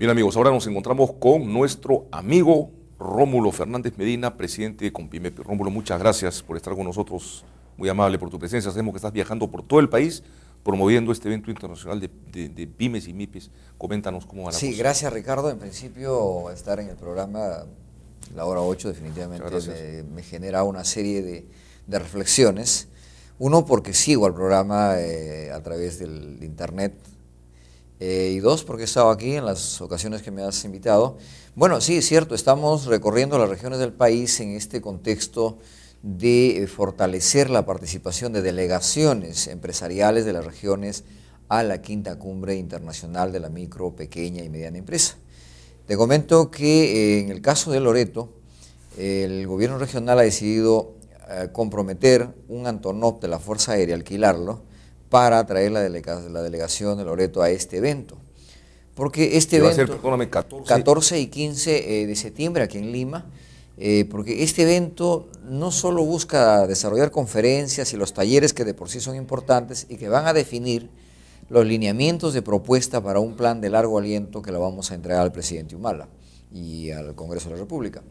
Bien amigos, ahora nos encontramos con nuestro amigo Rómulo Fernández Medina, presidente de Compimep. Rómulo, muchas gracias por estar con nosotros, muy amable por tu presencia. Sabemos que estás viajando por todo el país promoviendo este evento internacional de, pymes y MIPES. Coméntanos cómo va la Sí, gracias Ricardo. En principio, estar en el programa La Hora 8 definitivamente me, genera una serie de, reflexiones. Uno, porque sigo al programa eh, a través del internet, eh, y dos, porque he estado aquí en las ocasiones que me has invitado. Bueno, sí, es cierto, estamos recorriendo las regiones del país en este contexto de eh, fortalecer la participación de delegaciones empresariales de las regiones a la quinta cumbre internacional de la micro, pequeña y mediana empresa. Te comento que eh, en el caso de Loreto, el gobierno regional ha decidido comprometer un Antonov de la Fuerza Aérea, alquilarlo, para traer la, la delegación de Loreto a este evento. Porque este evento... Va a ser, 14. 14 y 15 eh, de septiembre aquí en Lima. Eh, porque este evento no solo busca desarrollar conferencias y los talleres que de por sí son importantes y que van a definir los lineamientos de propuesta para un plan de largo aliento que lo vamos a entregar al presidente Humala y al Congreso de la República,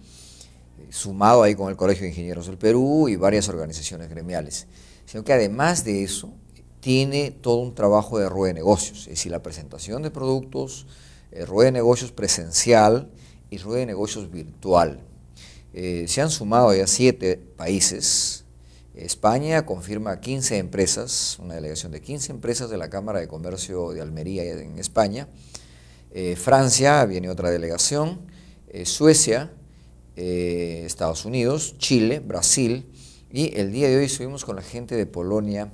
eh, sumado ahí con el Colegio de Ingenieros del Perú y varias organizaciones gremiales, sino que además de eso tiene todo un trabajo de rueda de negocios, es decir, la presentación de productos, eh, rueda de negocios presencial y rueda de negocios virtual. Eh, se han sumado ya siete países. España confirma 15 empresas, una delegación de 15 empresas de la Cámara de Comercio de Almería en España. Eh, Francia, viene otra delegación. Suecia, Estados Unidos, Chile, Brasil. Y el día de hoy estuvimos con la gente de Polonia,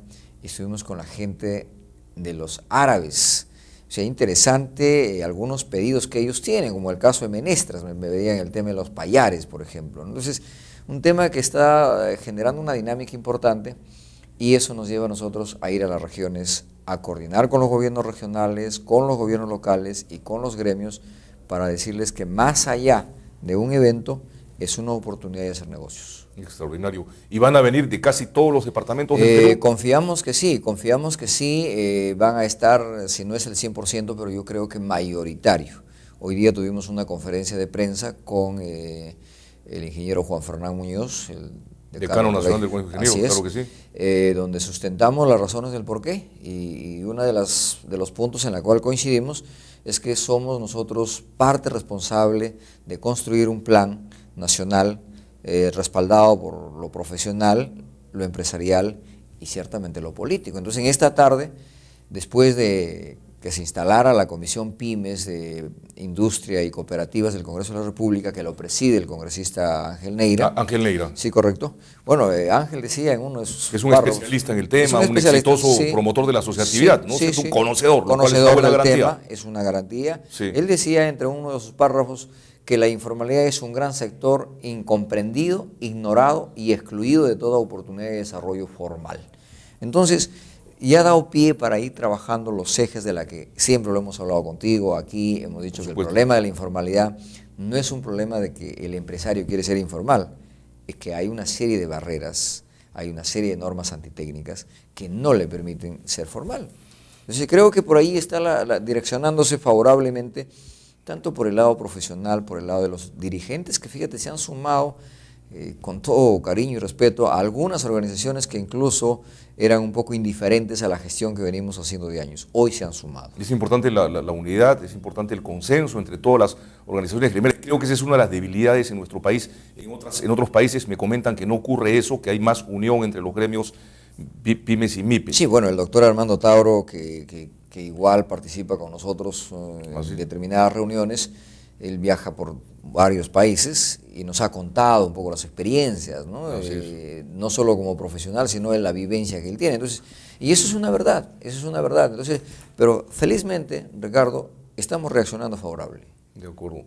estuvimos con la gente de los árabes. O sea, interesante eh, algunos pedidos que ellos tienen, como el caso de Menestras, me, me veían el tema de los payares, por ejemplo. Entonces, un tema que está eh, generando una dinámica importante y eso nos lleva a nosotros a ir a las regiones, a coordinar con los gobiernos regionales, con los gobiernos locales y con los gremios para decirles que más allá de un evento, es una oportunidad de hacer negocios. Extraordinario. ¿Y van a venir de casi todos los departamentos eh, Confiamos que sí, confiamos que sí. Eh, van a estar, si no es el 100%, pero yo creo que mayoritario. Hoy día tuvimos una conferencia de prensa con eh, el ingeniero Juan Fernán Muñoz, el decano, nacional del de claro que sí. donde sustentamos las razones del porqué y, y uno de, de los puntos en la cual coincidimos es que somos nosotros parte responsable de construir un plan nacional, eh, respaldado por lo profesional, lo empresarial y ciertamente lo político. Entonces, en esta tarde, después de que se instalara la Comisión Pymes de Industria y Cooperativas del Congreso de la República, que lo preside el congresista Ángel Neira. Ah, Ángel Neira. Sí, correcto. Bueno, eh, Ángel decía en uno de sus Es un especialista en el tema, un, exitoso promotor de la asociatividad, ¿no? es un conocedor, lo conocedor cual garantía. tema, es una garantía. Él decía entre uno de sus párrafos que la informalidad es un gran sector incomprendido, ignorado y excluido de toda oportunidad de desarrollo formal. Entonces, ya ha dado pie para ir trabajando los ejes de la que siempre lo hemos hablado contigo, aquí hemos dicho que el problema de la informalidad no es un problema de que el empresario quiere ser informal, es que hay una serie de barreras, hay una serie de normas antitécnicas que no le permiten ser formal. Entonces creo que por ahí está direccionándose favorablemente tanto por el lado profesional, por el lado de los dirigentes que, fíjate, se han sumado eh, con todo cariño y respeto a algunas organizaciones que incluso eran un poco indiferentes a la gestión que venimos haciendo de años. Hoy se han sumado. Es importante la, unidad, es importante el consenso entre todas las organizaciones gremiales. Creo que esa es una de las debilidades en nuestro país. En, otros países me comentan que no ocurre eso, que hay más unión entre los gremios pymes y MIPES. Sí, bueno, el doctor Armando Tauro, que que igual participa con nosotros eh, ah, en determinadas reuniones, él viaja por varios países y nos ha contado un poco las experiencias, ah, eh, ¿no? solo como profesional, sino en la vivencia que él tiene. Entonces, y eso es una verdad, eso es una verdad. Entonces, pero felizmente, Ricardo, estamos reaccionando favorable.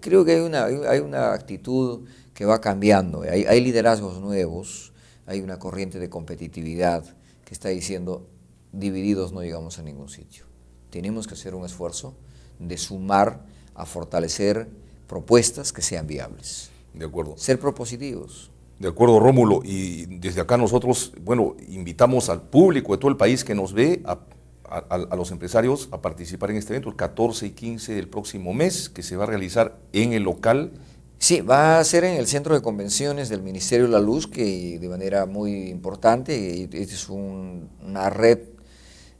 Creo que hay una, actitud que va cambiando, ¿eh? hay liderazgos nuevos, hay una corriente de competitividad que está diciendo, divididos no llegamos a ningún sitio. Tenemos que hacer un esfuerzo de sumar a fortalecer propuestas que sean viables. De acuerdo. Ser propositivos. De acuerdo, Rómulo. Y desde acá nosotros, bueno, invitamos al público de todo el país que nos ve a los empresarios a participar en este evento el 14 y 15 del próximo mes que se va a realizar en el local. Sí, va a ser en el centro de convenciones del Ministerio de la Luz, que de manera muy importante, es una red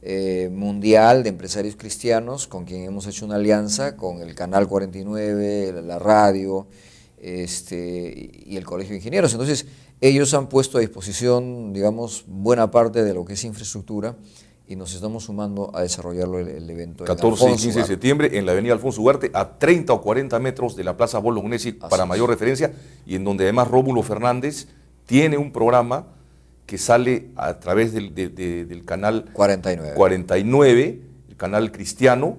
eh, mundial de empresarios cristianos con quien hemos hecho una alianza con el Canal 49, la radio este, y el Colegio de Ingenieros. Entonces, ellos han puesto a disposición, digamos, buena parte de lo que es infraestructura y nos estamos sumando a desarrollarlo el, el evento. 14 y 15 de septiembre en la avenida Alfonso Ugarte, a 30 o 40 metros de la Plaza Bolognesi, para mayor referencia, y en donde además Rómulo Fernández tiene un programa que sale a través del, canal 49. 49, el canal cristiano,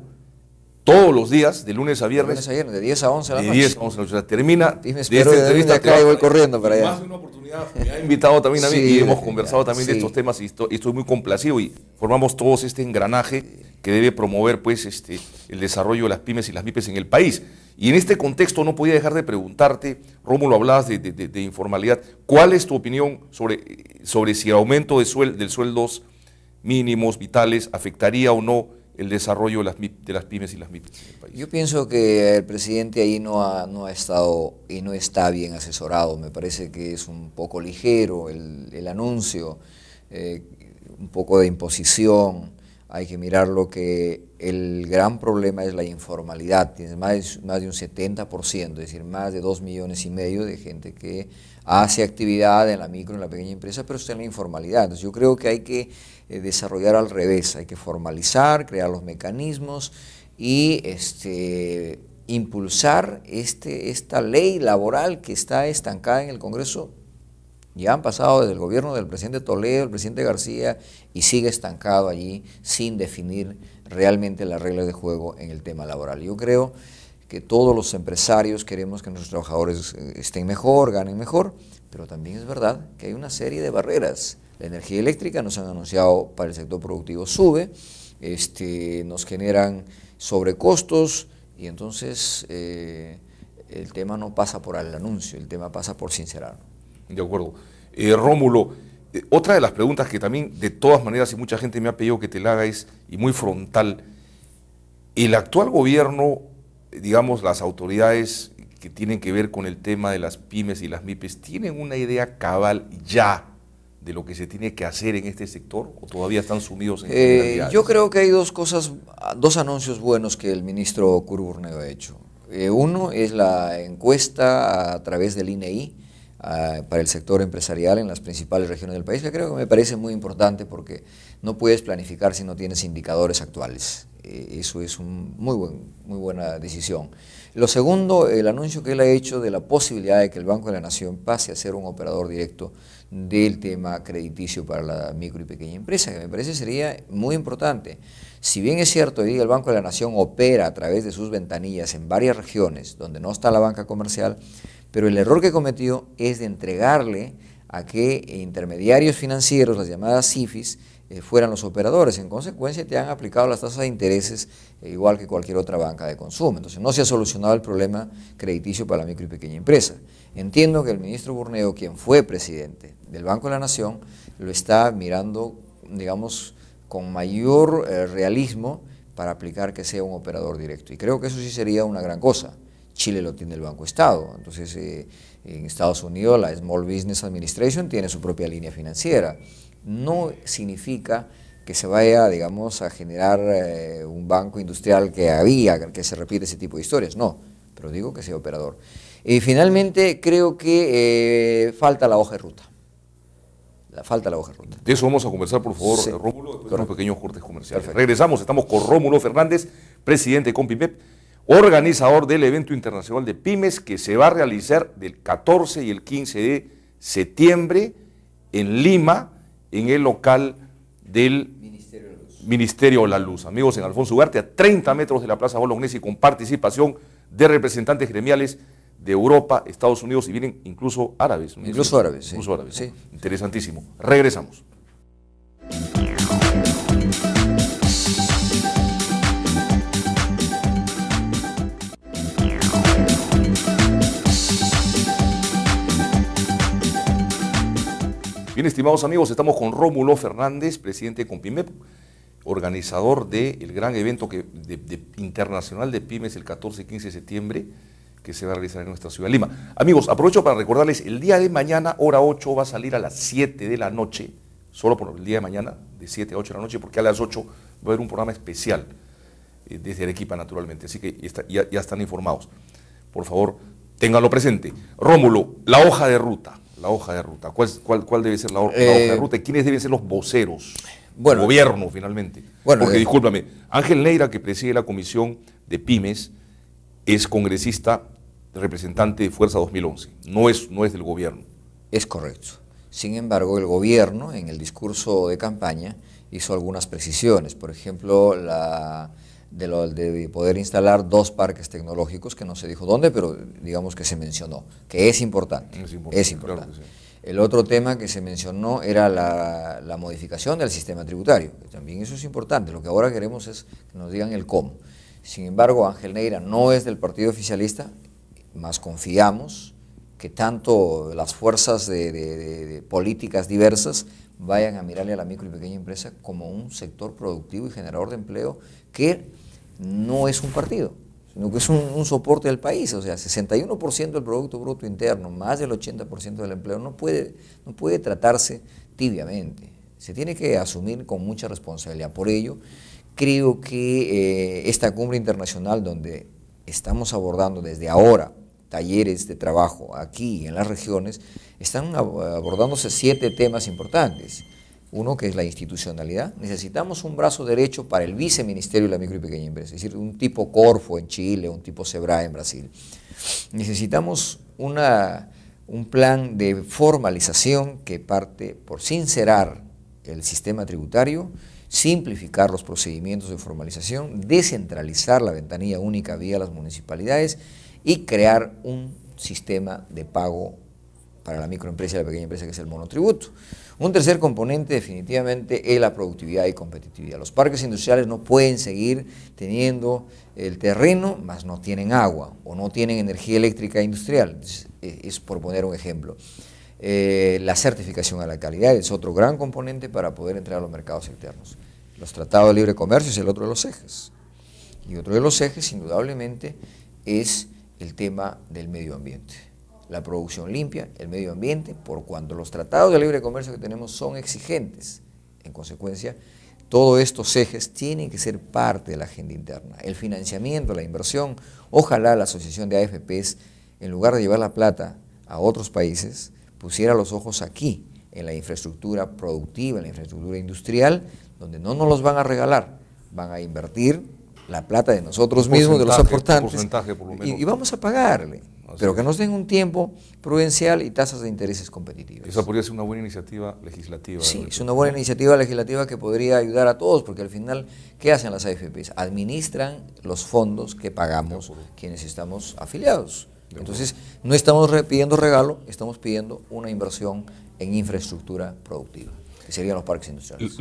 todos los días, de lunes a viernes. De lunes a viernes, de 10 a 11 de la noche. De 10 a 11 de la noche. Termina. Y me de acá y voy corriendo para allá. Más de una oportunidad me ha invitado también a mí y hemos conversado también de estos temas y estoy, estoy, muy complacido y formamos todos este engranaje que debe promover pues este el desarrollo de las pymes y las MIPES en el país. Y en este contexto no podía dejar de preguntarte, Rómulo, hablabas de, informalidad, ¿cuál es tu opinión sobre, sobre si el aumento de del sueldos mínimos vitales afectaría o no el desarrollo de las, de las pymes y las MIPs en el país? Yo pienso que el presidente ahí no ha, no ha estado y no está bien asesorado. Me parece que es un poco ligero el, anuncio, eh, un poco de imposición hay que mirar lo que el gran problema es la informalidad. Tienes más, más de un 70%, es decir, más de 2 millones y medio de gente que hace actividad en la micro, en la pequeña empresa, pero está en la informalidad. Entonces yo creo que hay que eh, desarrollar al revés, hay que formalizar, crear los mecanismos y este, impulsar este, esta ley laboral que está estancada en el Congreso ya han pasado desde el gobierno del presidente Toledo, el presidente García, y sigue estancado allí sin definir realmente las reglas de juego en el tema laboral. Yo creo que todos los empresarios queremos que nuestros trabajadores eh, estén mejor, ganen mejor, pero también es verdad que hay una serie de barreras. La energía eléctrica nos han anunciado para el sector productivo sube, este, nos generan sobrecostos y entonces eh, el tema no pasa por el anuncio, el tema pasa por sincerarnos. De acuerdo. Eh, Rómulo, eh, otra de las preguntas que también, de todas maneras, y mucha gente me ha pedido que te la haga es, y muy frontal, el actual gobierno, digamos, las autoridades que tienen que ver con el tema de las pymes y las MIPES, ¿tienen una idea cabal ya de lo que se tiene que hacer en este sector o todavía están sumidos en eh, Yo creo que hay dos cosas, dos anuncios buenos que el ministro Curburneo ha hecho. Eh, uno es la encuesta a través del INEI Ah, para el sector empresarial en las principales regiones del país, que creo que me parece muy importante porque no puedes planificar si no tienes indicadores actuales. Eh, eso es una muy, buen, muy buena decisión. Lo segundo, el anuncio que él ha hecho de la posibilidad de que el Banco de la Nación pase a ser un operador directo del tema crediticio para la micro y pequeña empresa, que me parece sería muy importante. Si bien es cierto, el Banco de la Nación opera a través de sus ventanillas en varias regiones donde no está la banca comercial, pero el error que cometió es de entregarle a que intermediarios financieros, las llamadas CIFIs, eh, fueran los operadores. En consecuencia, te han aplicado las tasas de intereses eh, igual que cualquier otra banca de consumo. Entonces, no se ha solucionado el problema crediticio para la micro y pequeña empresa. Entiendo que el ministro Burneo, quien fue presidente del Banco de la Nación, lo está mirando, digamos, con mayor eh, realismo para aplicar que sea un operador directo. Y creo que eso sí sería una gran cosa. Chile lo tiene el Banco Estado. Entonces, eh, en Estados Unidos la Small Business Administration tiene su propia línea financiera. No significa que se vaya, digamos, a generar eh, un banco industrial que había, que se repite ese tipo de historias. No, pero digo que sea operador. Y finalmente, creo que eh, falta la hoja de ruta. La falta la hoja de ruta. De eso vamos a conversar, por favor, Rómulo, después unos pequeños cortes comerciales. Regresamos, estamos con Rómulo Fernández, presidente de Compimep organizador del evento internacional de pymes que se va a realizar del 14 y el 15 de septiembre en Lima, en el local del Ministerio de, la Luz. Amigos, en Alfonso Ugarte, a 30 metros de la Plaza Bolognesi, con participación de representantes gremiales de Europa, Estados Unidos y vienen incluso árabes. Incluso árabes, Incluso árabes. Interesantísimo. Regresamos. Bien, estimados amigos, estamos con Rómulo Fernández, presidente de Compimep, organizador del gran evento internacional de pymes el 14 y 15 de septiembre que se va a realizar en nuestra ciudad Lima. Amigos, aprovecho para recordarles, el día de mañana, hora 8, va a salir a las 7 de la noche, solo por el día de mañana, de 7 a 8 de la noche, porque a las 8 va a haber un programa especial eh, desde Arequipa, naturalmente, así que ya, ya están informados. Por favor, ténganlo presente. Rómulo, la hoja de ruta la hoja de ruta? ¿Cuál, cuál, debe ser la, hoja de eh, ruta? ¿Quiénes deben ser los voceros? Bueno, el gobierno, finalmente. Bueno, Porque, eh, discúlpame, Ángel Neira, que preside la comisión de pymes, es congresista representante de Fuerza 2011, no es, no es del gobierno. Es correcto. Sin embargo, el gobierno, en el discurso de campaña, hizo algunas precisiones. Por ejemplo, la de, poder instalar dos parques tecnológicos, que no se dijo dónde, pero digamos que se mencionó, que es importante. Es importante. El otro tema que se mencionó era la, modificación del sistema tributario, también eso es importante. Lo que ahora queremos es que nos digan el cómo. Sin embargo, Ángel Neira no es del partido oficialista, más confiamos que tanto las fuerzas de, políticas diversas vayan a mirarle a la micro y pequeña empresa como un sector productivo y generador de empleo que no es un partido, sino que es un, soporte del país. O sea, 61% del Producto Bruto Interno, más del 80% del empleo, no puede, tratarse tibiamente. Se tiene que asumir con mucha responsabilidad. Por ello, creo que eh, esta cumbre internacional donde estamos abordando desde ahora talleres de trabajo aquí en las regiones, están abordándose siete temas importantes. Uno que es la institucionalidad. Necesitamos un brazo derecho para el viceministerio de la micro y pequeña empresa, es decir, un tipo Corfo en Chile, un tipo Sebrae en Brasil. Necesitamos un plan de formalización que parte por sincerar el sistema tributario, simplificar los procedimientos de formalización, descentralizar la ventanilla única vía las municipalidades y crear un sistema de pago para la microempresa y la pequeña empresa que es el monotributo. Un tercer componente definitivamente es la productividad y competitividad. Los parques industriales no pueden seguir teniendo el terreno, más no tienen agua o no tienen energía eléctrica industrial. Es, por poner un ejemplo. Eh, la certificación a la calidad es otro gran componente para poder entrar a los mercados externos. Los tratados de libre comercio es el otro de los ejes. Y otro de los ejes, indudablemente, es el tema del medio ambiente la producción limpia, el medio ambiente, por cuanto los tratados de libre comercio que tenemos son exigentes. En consecuencia, todos estos ejes tienen que ser parte de la agenda interna. El financiamiento, la inversión, ojalá la asociación de AFPs, en lugar de llevar la plata a otros países, pusiera los ojos aquí, en la infraestructura productiva, en la infraestructura industrial, donde no nos los van a regalar, van a invertir la plata de nosotros mismos, de los aportantes, y vamos a pagarle pero que nos den un tiempo prudencial y tasas de intereses competitivas. Esa podría ser una buena iniciativa legislativa. Sí, es una buena iniciativa legislativa que podría ayudar a todos, porque al final, ¿qué hacen las AFPs? Administran los fondos que pagamos quienes estamos afiliados. Entonces, no estamos pidiendo regalo, estamos pidiendo una inversión en infraestructura productiva, que serían los parques industriales.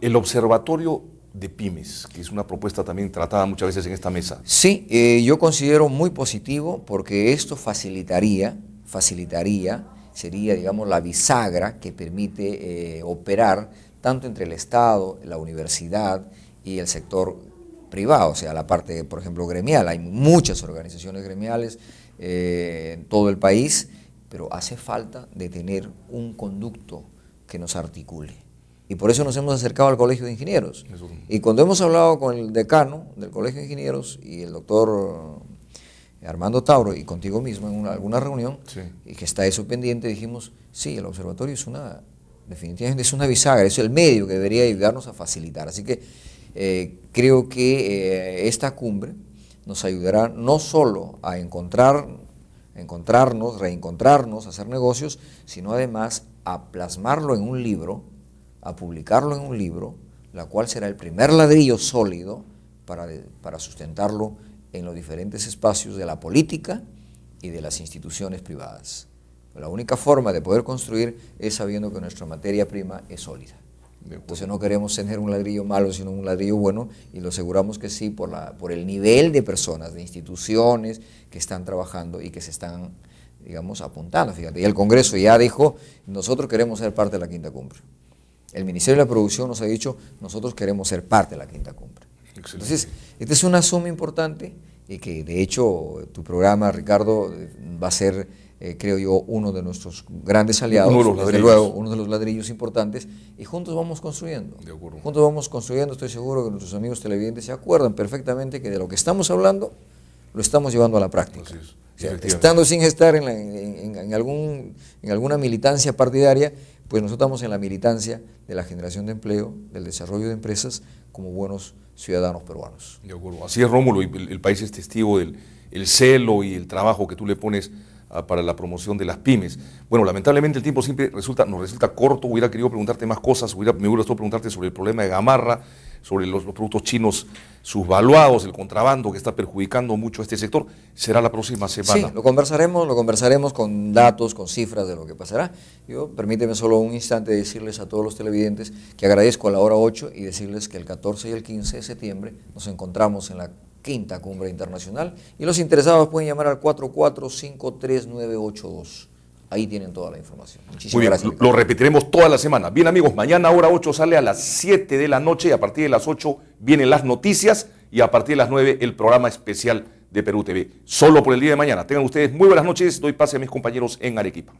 el observatorio de pymes, que es una propuesta también tratada muchas veces en esta mesa. Sí, eh, yo considero muy positivo porque esto facilitaría, facilitaría, sería, digamos, la bisagra que permite eh, operar tanto entre el Estado, la universidad y el sector privado, o sea, la parte, por ejemplo, gremial. Hay muchas organizaciones gremiales eh, en todo el país, pero hace falta de tener un conducto que nos articule y por eso nos hemos acercado al Colegio de Ingenieros. Y cuando hemos hablado con el decano del Colegio de Ingenieros y el doctor eh, Armando Tauro y contigo mismo en alguna reunión, y que está eso pendiente, dijimos, sí, el observatorio es una, definitivamente es una bisagra, es el medio que debería ayudarnos a facilitar. Así que eh, creo que eh, esta cumbre nos ayudará no solo a encontrar, encontrarnos, reencontrarnos, hacer negocios, sino además a plasmarlo en un libro a publicarlo en un libro, la cual será el primer ladrillo sólido para, sustentarlo en los diferentes espacios de la política y de las instituciones privadas. La única forma de poder construir es sabiendo que nuestra materia prima es sólida. Entonces no queremos tener un ladrillo malo, sino un ladrillo bueno, y lo aseguramos que sí por, la, por el nivel de personas, de instituciones que están trabajando y que se están, digamos, apuntando. Fíjate, y el Congreso ya dijo, nosotros queremos ser parte de la quinta cumbre. El Ministerio de la Producción nos ha dicho, nosotros queremos ser parte de la quinta cumbre. Entonces, esta es una suma importante y que de hecho tu programa, Ricardo, va a ser, eh, creo yo, uno de nuestros grandes aliados, uno de los ladrillos. luego, uno de los ladrillos importantes, y juntos vamos construyendo. De acuerdo. Juntos vamos construyendo, estoy seguro que nuestros amigos televidentes se acuerdan perfectamente que de lo que estamos hablando lo estamos llevando a la práctica. estando sin estar en, en, algún, en alguna militancia partidaria, pues nosotros estamos en la militancia de la generación de empleo, del desarrollo de empresas como buenos ciudadanos peruanos. De Así es, Rómulo, y el, país es testigo del celo y el trabajo que tú le pones para la promoción de las pymes. Bueno, lamentablemente el tiempo siempre resulta, nos resulta corto, hubiera querido preguntarte más cosas, me hubiera gustado preguntarte sobre el problema de Gamarra, sobre los, productos chinos subvaluados, el contrabando que está perjudicando mucho a este sector, será la próxima semana. Sí, lo conversaremos, lo conversaremos con datos, con cifras de lo que pasará. Yo, permíteme solo un instante decirles a todos los televidentes que agradezco a la hora 8 y decirles que el 14 y el 15 de septiembre nos encontramos en la quinta cumbre internacional y los interesados pueden llamar al 4453982. Ahí tienen toda la información. Muchísimas Muy bien, gracias. Lo repetiremos toda la semana. Bien amigos, mañana hora 8 sale a las 7 de la noche y a partir de las 8 vienen las noticias y a partir de las 9 el programa especial de Perú TV. Solo por el día de mañana. Tengan ustedes muy buenas noches. Doy pase a mis compañeros en Arequipa.